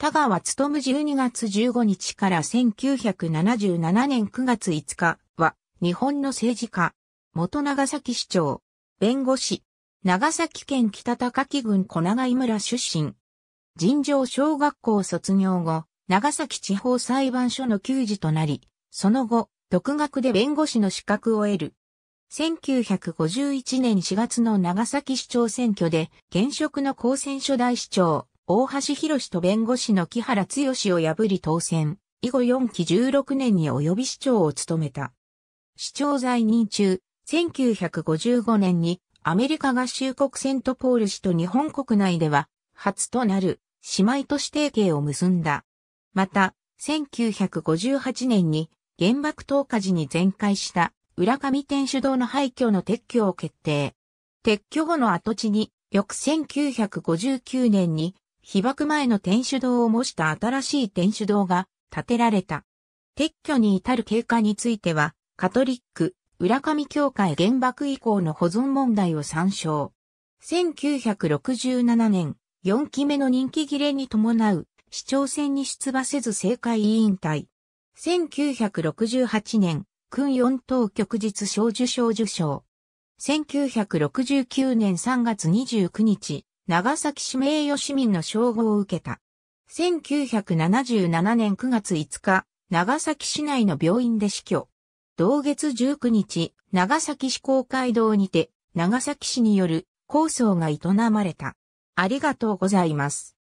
田川つとむ12月15日から1977年9月5日は、日本の政治家、元長崎市長、弁護士、長崎県北高木郡小長井村出身。尋常小学校卒業後、長崎地方裁判所の給仕となり、その後、独学で弁護士の資格を得る。1951年4月の長崎市長選挙で、現職の高専所大市長、大橋博士と弁護士の木原剛を破り当選、以後4期16年に及び市長を務めた。市長在任中、1955年にアメリカ合衆国セントポール市と日本国内では初となる姉妹都市提携を結んだ。また、1958年に原爆投下時に全壊した浦上天主堂の廃墟の撤去を決定。撤去後の跡地に翌1959年に被爆前の天主堂を模した新しい天主堂が建てられた。撤去に至る経過については、カトリック、浦上教会原爆以降の保存問題を参照。1967年、4期目の任期切れに伴う、市長選に出馬せず政界委員会。1968年、訓4等局日小受賞受賞。1969年3月29日、長崎市名誉市民の称号を受けた。1977年9月5日、長崎市内の病院で死去。同月19日、長崎市公会堂にて、長崎市による構想が営まれた。ありがとうございます。